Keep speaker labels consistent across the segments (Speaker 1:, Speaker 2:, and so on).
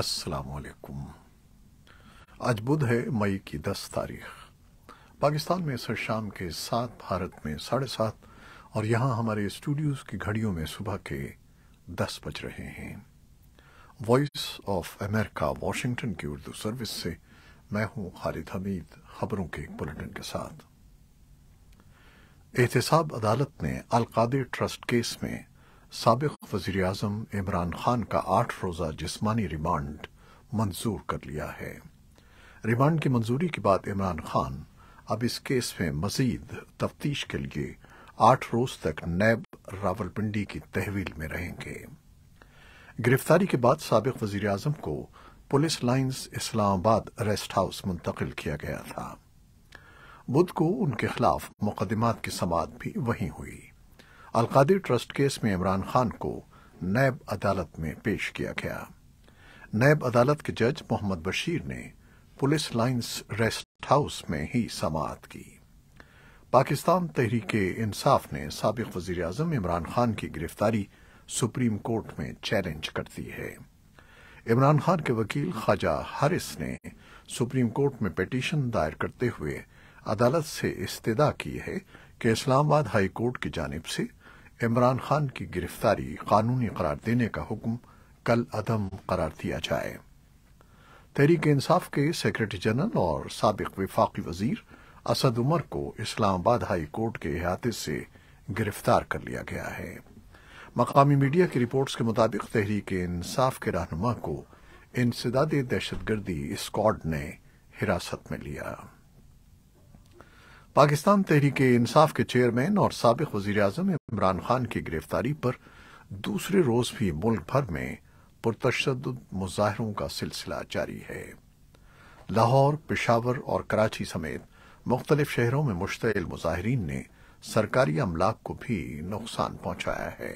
Speaker 1: السلام علیکم آج بدھ ہے مئی کی دس تاریخ پاکستان میں سر شام کے ساتھ بھارت میں ساڑھے سات اور یہاں ہمارے اسٹوڈیوز کی گھڑیوں میں صبح کے دس بج رہے ہیں وائس آف امریکہ واشنگٹن کی اردو سروس سے میں ہوں خالد حمید خبروں کے ایک بلٹن کے ساتھ احتساب عدالت نے القادر ٹرسٹ کیس میں سابق وزیر اعظم عمران خان کا آٹھ روزہ جسمانی ریمانڈ منظور کر لیا ہے ریمانڈ کی منظوری کے بعد عمران خان اب اس کیس میں مزید تفتیش کے لیے آٹھ روز تک نیب راولپنڈی کی تحویل میں رہیں گے گرفتاری کے بعد سابق وزیر اعظم کو پولیس لائنز اسلام آباد ریسٹ ہاؤس منتقل کیا گیا تھا بدھ کو ان کے خلاف مقدمات کی سماعت بھی وہیں ہوئی القادر ٹرسٹ کیس میں عمران خان کو نیب عدالت میں پیش کیا گیا نیب عدالت کے جج محمد بشیر نے پولیس لائنز ریسٹ ہاؤس میں ہی سماعت کی پاکستان تحریک انصاف نے سابق وزیر اعظم عمران خان کی گرفتاری سپریم کورٹ میں چیلنج کر دی ہے عمران خان کے وکیل خواجہ حرس نے سپریم کورٹ میں پٹیشن دائر کرتے ہوئے عدالت سے استدا کی ہے کہ اسلام آباد ہائی کورٹ کی جانب سے عمران خان کی گرفتاری قانونی قرار دینے کا حکم کل عدم جائے تحریک انصاف کے سیکرٹری جنرل اور سابق وفاقی وزیر اسد عمر کو اسلام آباد ہائی کورٹ کے احاطے سے گرفتار کر لیا گیا ہے مقامی میڈیا کی رپورٹس کے مطابق تحریک انصاف کے رہنما کو انسداد دہشت گردی اسکواڈ نے حراست میں لیا پاکستان تحریک انصاف کے چیئرمین اور سابق وزیراعظم عمران خان کی گرفتاری پر دوسرے روز بھی ملک بھر میں پرتشدد مظاہروں کا سلسلہ جاری ہے لاہور پشاور اور کراچی سمیت مختلف شہروں میں مشتعل مظاہرین نے سرکاری املاک کو بھی نقصان پہنچایا ہے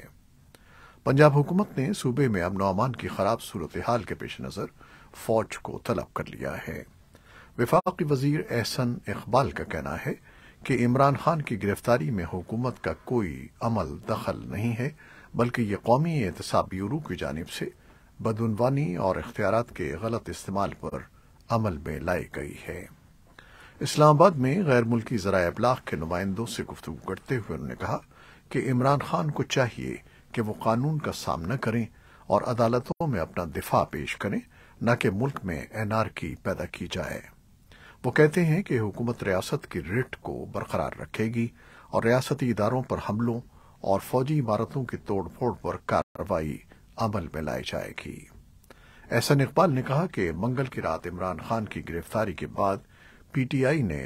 Speaker 1: پنجاب حکومت نے صوبے میں امن و امان کی خراب صورتحال کے پیش نظر فوج کو طلب کر لیا ہے وفاقی وزیر احسن اقبال کا کہنا ہے کہ عمران خان کی گرفتاری میں حکومت کا کوئی عمل دخل نہیں ہے بلکہ یہ قومی احتساب بیورو کی جانب سے بدعنوانی اور اختیارات کے غلط استعمال پر عمل میں لائی گئی ہے اسلام آباد میں غیر ملکی ذرائع ابلاغ کے نمائندوں سے گفتگو کرتے ہوئے انہوں نے کہا کہ عمران خان کو چاہیے کہ وہ قانون کا سامنا کریں اور عدالتوں میں اپنا دفاع پیش کریں نہ کہ ملک میں این آر کی پیدا کی جائے وہ کہتے ہیں کہ حکومت ریاست کی رٹ کو برقرار رکھے گی اور ریاستی اداروں پر حملوں اور فوجی عمارتوں کی توڑ پھوڑ پر کارروائی عمل میں لائی جائے گی احسن اقبال نے کہا کہ منگل کی رات عمران خان کی گرفتاری کے بعد پی ٹی آئی نے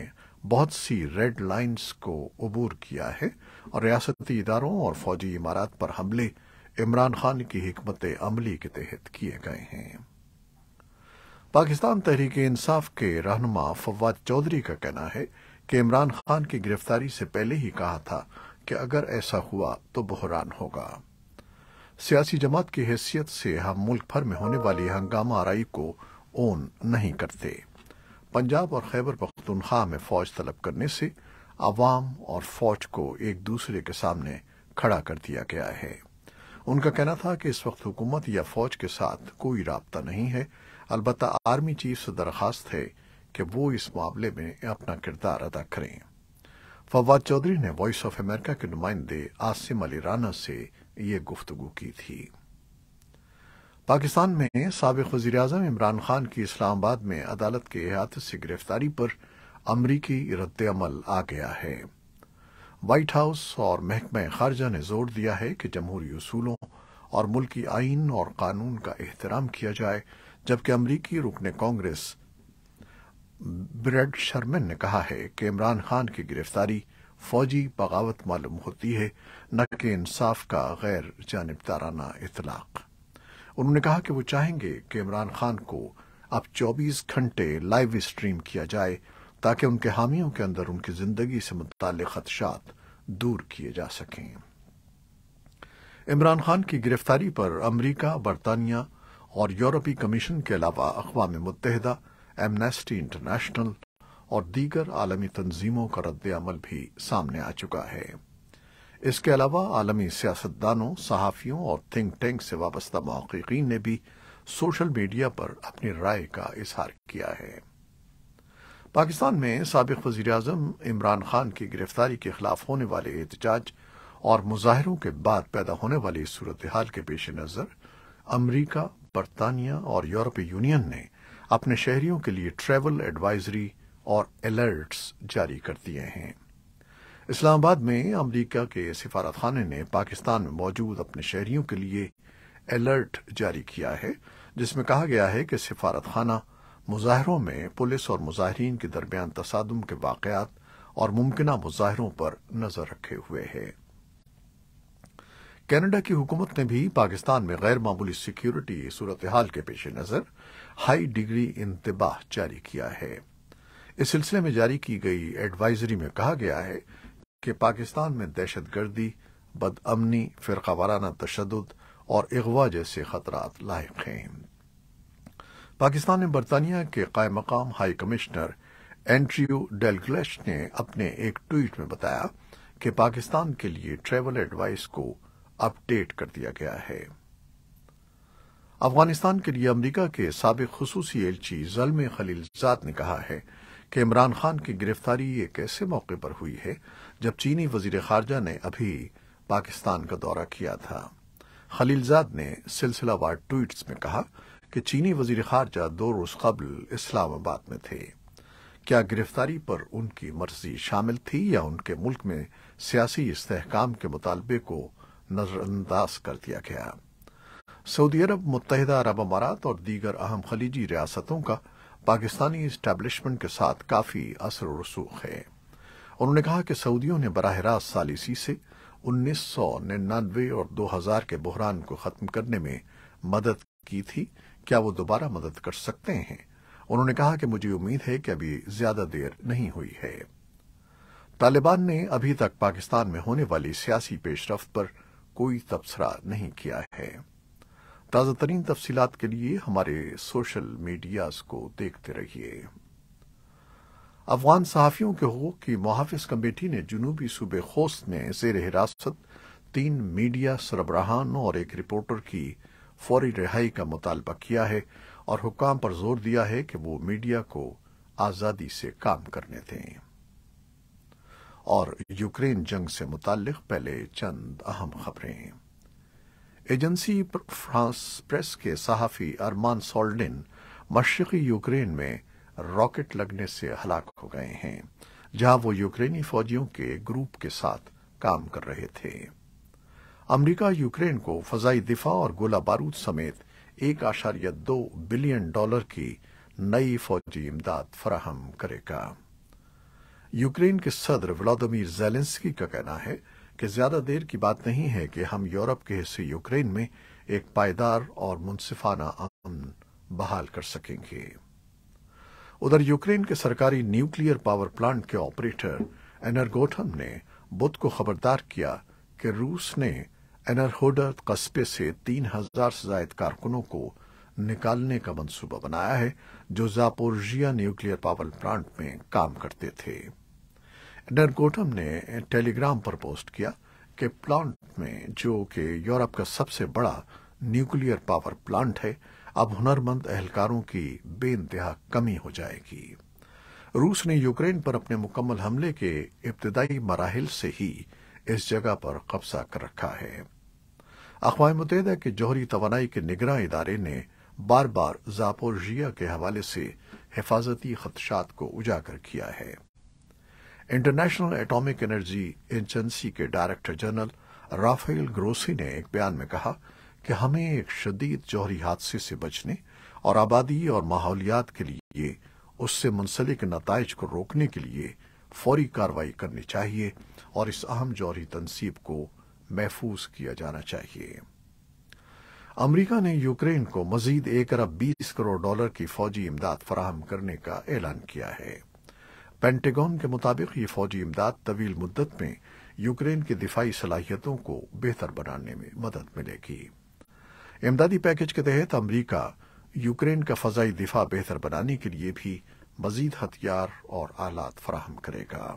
Speaker 1: بہت سی ریڈ لائنز کو عبور کیا ہے اور ریاستی اداروں اور فوجی عمارات پر حملے عمران خان کی حکمت عملی کے تحت کیے گئے ہیں پاکستان تحریک انصاف کے رہنما فواد چودھری کا کہنا ہے کہ عمران خان کی گرفتاری سے پہلے ہی کہا تھا کہ اگر ایسا ہوا تو بحران ہوگا سیاسی جماعت کی حیثیت سے ہم ملک بھر میں ہونے والی ہنگامہ آرائی کو اون نہیں کرتے پنجاب اور خیبر پختونخوا میں فوج طلب کرنے سے عوام اور فوج کو ایک دوسرے کے سامنے کھڑا کر دیا گیا ہے ان کا کہنا تھا کہ اس وقت حکومت یا فوج کے ساتھ کوئی رابطہ نہیں ہے البتہ آرمی چیف سے درخواست ہے کہ وہ اس معاملے میں اپنا کردار ادا کریں فواد چودھری نے وائس آف امریکہ کے نمائندے عاصم علی رانا سے یہ گفتگو کی تھی پاکستان میں سابق وزیراعظم عمران خان کی اسلام آباد میں عدالت کے احاطے سے گرفتاری پر امریکی رد عمل آ گیا ہے وائٹ ہاؤس اور محکمہ خارجہ نے زور دیا ہے کہ جمہوری اصولوں اور ملکی آئین اور قانون کا احترام کیا جائے جبکہ امریکی رکن کانگریس بریڈ شرمن نے کہا ہے کہ عمران خان کی گرفتاری فوجی بغاوت معلوم ہوتی ہے نہ کہ انصاف کا غیر جانبدارانہ گے کہ عمران خان کو اب چوبیس گھنٹے لائیو اسٹریم کیا جائے تاکہ ان کے حامیوں کے اندر ان کی زندگی سے متعلق خدشات دور کیے جا سکیں عمران خان کی گرفتاری پر امریکہ برطانیہ اور یورپی کمیشن کے علاوہ اقوام متحدہ ایمنیسٹی انٹرنیشنل اور دیگر عالمی تنظیموں کا رد عمل بھی سامنے آ چکا ہے اس کے علاوہ عالمی سیاستدانوں صحافیوں اور تھنک ٹینک سے وابستہ محققین نے بھی سوشل میڈیا پر اپنی رائے کا اظہار کیا ہے پاکستان میں سابق وزیر اعظم عمران خان کی گرفتاری کے خلاف ہونے والے احتجاج اور مظاہروں کے بعد پیدا ہونے والی صورتحال کے پیش نظر امریکہ برطانیہ اور یورپی یونین نے اپنے شہریوں کے لیے ٹریول ایڈوائزری اور الرٹس جاری کر دیے ہیں اسلام آباد میں امریکہ کے سفارت خانے نے پاکستان میں موجود اپنے شہریوں کے لیے الرٹ جاری کیا ہے جس میں کہا گیا ہے کہ سفارت خانہ مظاہروں میں پولیس اور مظاہرین کے درمیان تصادم کے واقعات اور ممکنہ مظاہروں پر نظر رکھے ہوئے ہے کینیڈا کی حکومت نے بھی پاکستان میں غیر معمولی سیکیورٹی صورتحال کے پیش نظر ہائی ڈگری انتباہ جاری کیا ہے اس سلسلے میں جاری کی گئی ایڈوائزری میں کہا گیا ہے کہ پاکستان میں دہشت گردی بد امنی فرقہ وارانہ تشدد اور اغوا جیسے خطرات لاحق ہیں پاکستان میں برطانیہ کے قائم مقام ہائی کمشنر اینٹریو گلیش نے اپنے ایک ٹویٹ میں بتایا کہ پاکستان کے لیے ٹریول ایڈوائز کو اپ ڈیٹ کر دیا گیا ہے افغانستان کے لیے امریکہ کے سابق خصوصی ایلچی زلم زاد نے کہا ہے کہ عمران خان کی گرفتاری ایک ایسے موقع پر ہوئی ہے جب چینی وزیر خارجہ نے ابھی پاکستان کا دورہ کیا تھا خلیل زاد نے سلسلہ وار ٹویٹس میں کہا کہ چینی وزیر خارجہ دو روز قبل اسلام آباد میں تھے کیا گرفتاری پر ان کی مرضی شامل تھی یا ان کے ملک میں سیاسی استحکام کے مطالبے کو نظر انداز کر دیا گیا سعودی عرب متحدہ عرب امارات اور دیگر اہم خلیجی ریاستوں کا پاکستانی اسٹیبلشمنٹ کے ساتھ کافی اثر و رسوخ ہے انہوں نے کہا کہ سعودیوں نے براہ راست سالیسی سے انیس سو ننانوے اور دو ہزار کے بحران کو ختم کرنے میں مدد کی تھی کیا وہ دوبارہ مدد کر سکتے ہیں انہوں نے کہا کہ مجھے امید ہے کہ ابھی زیادہ دیر نہیں ہوئی ہے طالبان نے ابھی تک پاکستان میں ہونے والی سیاسی پیش رفت پر کوئی تبصرہ نہیں کیا ہے تازہ ترین تفصیلات کے لیے ہمارے سوشل کو دیکھتے رہیے افغان صحافیوں کے حقوق کی محافظ کمیٹی نے جنوبی صوبے خوست میں زیر حراست تین میڈیا سربراہان اور ایک رپورٹر کی فوری رہائی کا مطالبہ کیا ہے اور حکام پر زور دیا ہے کہ وہ میڈیا کو آزادی سے کام کرنے دیں خبریں ایجنسی فرانس پریس کے صحافی ارمان سولڈن مشرقی یوکرین میں راکٹ لگنے سے ہلاک ہو گئے ہیں جہاں وہ یوکرینی فوجیوں کے گروپ کے ساتھ کام کر رہے تھے امریکہ یوکرین کو فضائی دفاع اور گولہ بارود سمیت ایک اشاریہ دو بلین ڈالر کی نئی فوجی امداد فراہم کرے گا یوکرین کے صدر ولادیمیر زیلنسکی کا کہنا ہے کہ زیادہ دیر کی بات نہیں ہے کہ ہم یورپ کے حصے یوکرین میں ایک پائیدار اور منصفانہ امن بحال کر سکیں گے ادھر یوکرین کے سرکاری نیوکلئر پاور پلانٹ کے آپریٹر انرگوٹھم نے بدھ کو خبردار کیا کہ روس نے انرہوڈر قصبے سے تین ہزار سے زائد کارکنوں کو نکالنے کا منصوبہ بنایا ہے جو زاپورجیا نیوکلئر پاور پلانٹ میں کام کرتے تھے انرگوٹم نے ٹیلی گرام پر پوسٹ کیا کہ پلانٹ میں جو کہ یورپ کا سب سے بڑا نیوکلئر پاور پلانٹ ہے اب ہنرمند اہلکاروں کی بے انتہا کمی ہو جائے گی روس نے یوکرین پر اپنے مکمل حملے کے ابتدائی مراحل سے ہی اس جگہ پر قبضہ کر رکھا ہے اقوام متحدہ کے جوہری توانائی کے نگراں ادارے نے بار بار زاپورجیا کے حوالے سے حفاظتی خدشات کو اجاگر کیا ہے انٹرنیشنل ایٹامک انرجی ایجنسی کے ڈائریکٹر جنرل رافیل گروسی نے ایک بیان میں کہا کہ ہمیں ایک شدید جوہری حادثے سے بچنے اور آبادی اور ماحولیات کے لیے اس سے منسلک نتائج کو روکنے کے لیے فوری کارروائی کرنی چاہیے اور اس اہم جوہری تنصیب کو محفوظ کیا جانا چاہیے امریکہ نے یوکرین کو مزید ایک ارب بیس کروڑ ڈالر کی فوجی امداد فراہم کرنے کا اعلان کیا ہے پینٹیگون کے مطابق یہ فوجی امداد طویل مدت میں یوکرین کی دفاعی صلاحیتوں کو بہتر بنانے میں مدد ملے گی امدادی پیکج کے تحت امریکہ یوکرین کا فضائی دفاع بہتر بنانے کے لیے بھی مزید ہتھیار اور آلات فراہم کرے گا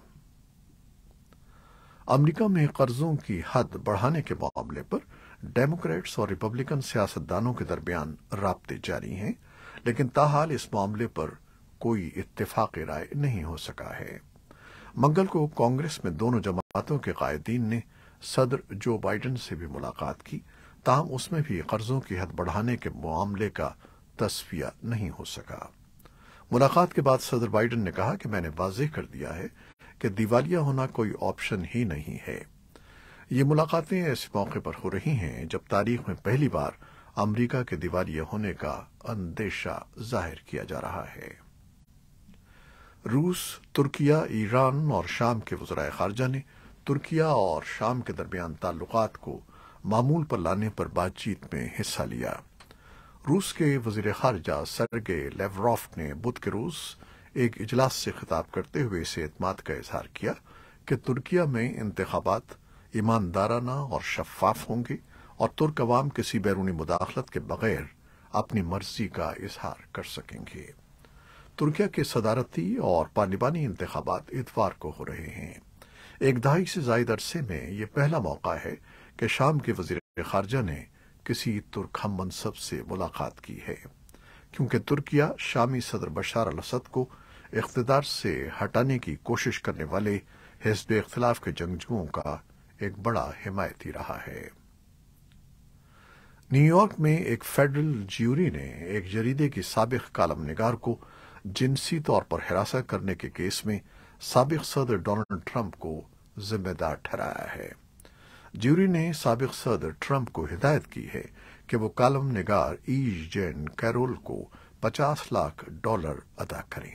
Speaker 1: امریکہ میں قرضوں کی حد بڑھانے کے معاملے پر ڈیموکریٹس اور ریپبلکن سیاستدانوں کے درمیان رابطے جاری ہیں لیکن تاحال اس معاملے پر کوئی اتفاق رائے نہیں ہو سکا ہے منگل کو کانگریس میں دونوں جماعتوں کے قائدین نے صدر جو بائیڈن سے بھی ملاقات کی تاہم اس میں بھی قرضوں کی حد بڑھانے کے معاملے کا تصفیہ نہیں ہو سکا ملاقات کے بعد صدر بائیڈن نے کہا کہ میں نے واضح کر دیا ہے کہ دیوالیہ ہونا کوئی آپشن ہی نہیں ہے یہ ملاقاتیں ایسے موقع پر ہو رہی ہیں جب تاریخ میں پہلی بار امریکہ کے دیوالیہ ہونے کا اندیشہ ظاہر کیا جا رہا ہے روس ترکیہ ایران اور شام کے وزرائے خارجہ نے ترکیہ اور شام کے درمیان تعلقات کو معمول پر لانے پر بات چیت میں حصہ لیا روس کے وزیر خارجہ سرگے لیوروف نے بدھ کے روز ایک اجلاس سے خطاب کرتے ہوئے اسے اعتماد کا اظہار کیا کہ ترکیہ میں انتخابات ایماندارانہ اور شفاف ہوں گے اور ترک عوام کسی بیرونی مداخلت کے بغیر اپنی مرضی کا اظہار کر سکیں گے ترکیہ کے صدارتی اور پارلیمانی انتخابات اتوار کو ہو رہے ہیں ایک دہائی سے زائد عرصے میں یہ پہلا موقع ہے کہ شام کے وزیر خارجہ نے کسی ترک ہم منصب سے ملاقات کی ہے کیونکہ ترکیہ شامی صدر بشار الاسد کو اقتدار سے ہٹانے کی کوشش کرنے والے حزب اختلاف کے جنگجوؤں کا ایک بڑا حمایتی رہا ہے نیو یارک میں ایک فیڈرل جیوری نے ایک جریدے کی سابق کالم نگار کو جنسی طور پر ہراساں کرنے کے کیس میں سابق صدر ڈونلڈ ٹرمپ کو ذمہ دار ٹھہرایا ہے جیوری نے سابق صدر ٹرمپ کو ہدایت کی ہے کہ وہ کالم نگار ای جین کیرول کو پچاس لاکھ ڈالر ادا کریں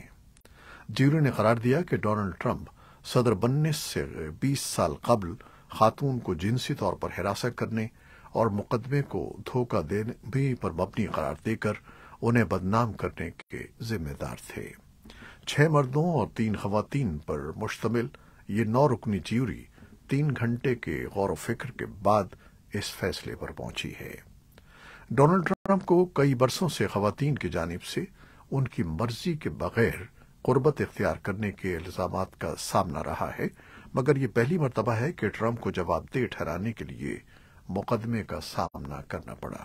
Speaker 1: جیوری نے قرار دیا کہ ڈونلڈ ٹرمپ صدر بننے سے بیس سال قبل خاتون کو جنسی طور پر ہراساں کرنے اور مقدمے کو دھوکہ دینے بھی پر مبنی قرار دے کر انہیں بدنام کرنے کے ذمہ دار تھے چھ مردوں اور تین خواتین پر مشتمل یہ نو رکنی جیوری تین گھنٹے کے غور و فکر کے بعد اس فیصلے پر پہنچی ہے ڈونلڈ ٹرمپ کو کئی برسوں سے خواتین کی جانب سے ان کی مرضی کے بغیر قربت اختیار کرنے کے الزامات کا سامنا رہا ہے مگر یہ پہلی مرتبہ ہے کہ ٹرمپ کو جواب دہ ٹھہرانے کے لیے مقدمے کا سامنا کرنا پڑا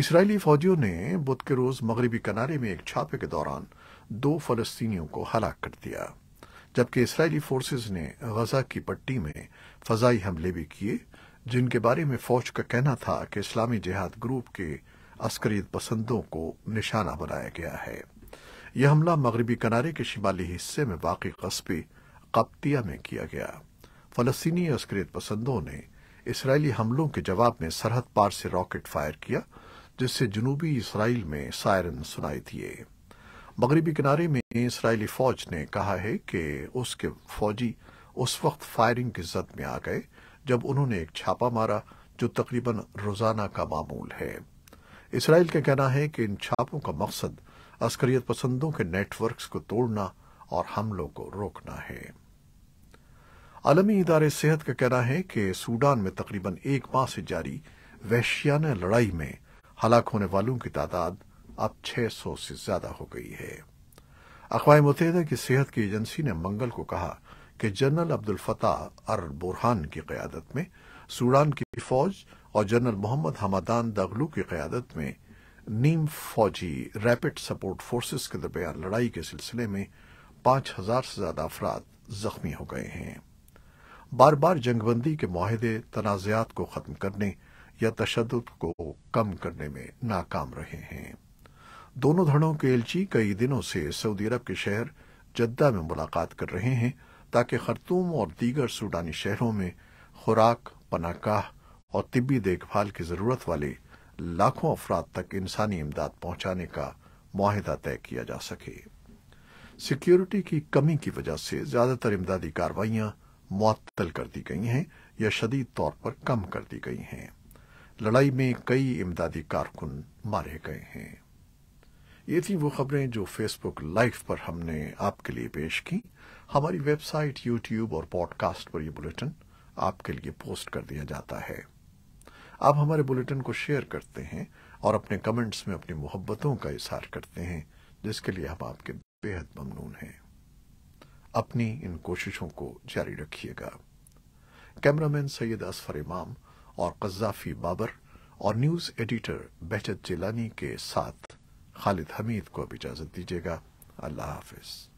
Speaker 1: اسرائیلی فوجیوں نے بدھ کے روز مغربی کنارے میں ایک چھاپے کے دوران دو فلسطینیوں کو ہلاک کر دیا جبکہ اسرائیلی فورسز نے غزہ کی پٹی میں فضائی حملے بھی کیے جن کے بارے میں فوج کا کہنا تھا کہ اسلامی جہاد گروپ کے عسکریت پسندوں کو نشانہ بنایا گیا ہے یہ حملہ مغربی کنارے کے شمالی حصے میں واقع قصبے قبطیہ میں کیا گیا فلسطینی عسکریت پسندوں نے اسرائیلی حملوں کے جواب میں سرحد پار سے راکٹ فائر کیا جس سے جنوبی اسرائیل میں سائرن سنائی دیے مغربی کنارے میں اسرائیلی فوج نے کہا ہے کہ اس کے فوجی اس وقت فائرنگ کی زد میں آ گئے جب انہوں نے ایک چھاپا مارا جو تقریباً روزانہ کا معمول ہے اسرائیل کا کہنا ہے کہ ان چھاپوں کا مقصد عسکریت پسندوں کے نیٹ ورکس کو توڑنا اور حملوں کو روکنا ہے عالمی ادارے صحت کا کہنا ہے کہ سوڈان میں تقریباً ایک ماہ سے جاری وحشیانہ لڑائی میں ہلاک ہونے والوں کی تعداد اب چھ سو سے زیادہ ہو گئی ہے اقوام متحدہ کی صحت کی ایجنسی نے منگل کو کہا کہ جنرل عبد الفتح ار برہان کی قیادت میں سوڈان کی فوج اور جنرل محمد حمادان دغلو کی قیادت میں نیم فوجی ریپڈ سپورٹ فورسز کے درمیان لڑائی کے سلسلے میں پانچ ہزار سے زیادہ افراد زخمی ہو گئے ہیں بار بار جنگ بندی کے معاہدے تنازعات کو ختم کرنے یا تشدد کو کم کرنے میں ناکام رہے ہیں دونوں دھڑوں کے ایلچی کئی دنوں سے سعودی عرب کے شہر جدہ میں ملاقات کر رہے ہیں تاکہ خرطوم اور دیگر سوڈانی شہروں میں خوراک پناہ گاہ اور طبی دیکھ بھال کی ضرورت والے لاکھوں افراد تک انسانی امداد پہنچانے کا معاہدہ طے کیا جا سکے سیکیورٹی کی کمی کی وجہ سے زیادہ تر امدادی کاروائیاں معطل کر دی گئی ہیں یا شدید طور پر کم کر دی گئی ہیں لڑائی میں کئی امدادی کارکن مارے گئے ہیں یہ تھی وہ خبریں جو فیس بک لائیو پر ہم نے آپ کے لیے پیش کی ہماری ویب سائٹ یو ٹیوب اور پوڈ کاسٹ پر یہ بلٹن آپ کے لیے پوسٹ کر دیا جاتا ہے آپ ہمارے بلیٹن کو شیئر کرتے ہیں اور اپنے کمنٹس میں اپنی محبتوں کا اظہار کرتے ہیں جس کے لیے ہم آپ کے بے حد ممنون ہیں اپنی ان کوششوں کو جاری رکھیے گا کیمرامین سید اسفر امام اور قذافی بابر اور نیوز ایڈیٹر بہجت جیلانی کے ساتھ خالد حمید کو اب اجازت دیجیے گا اللہ حافظ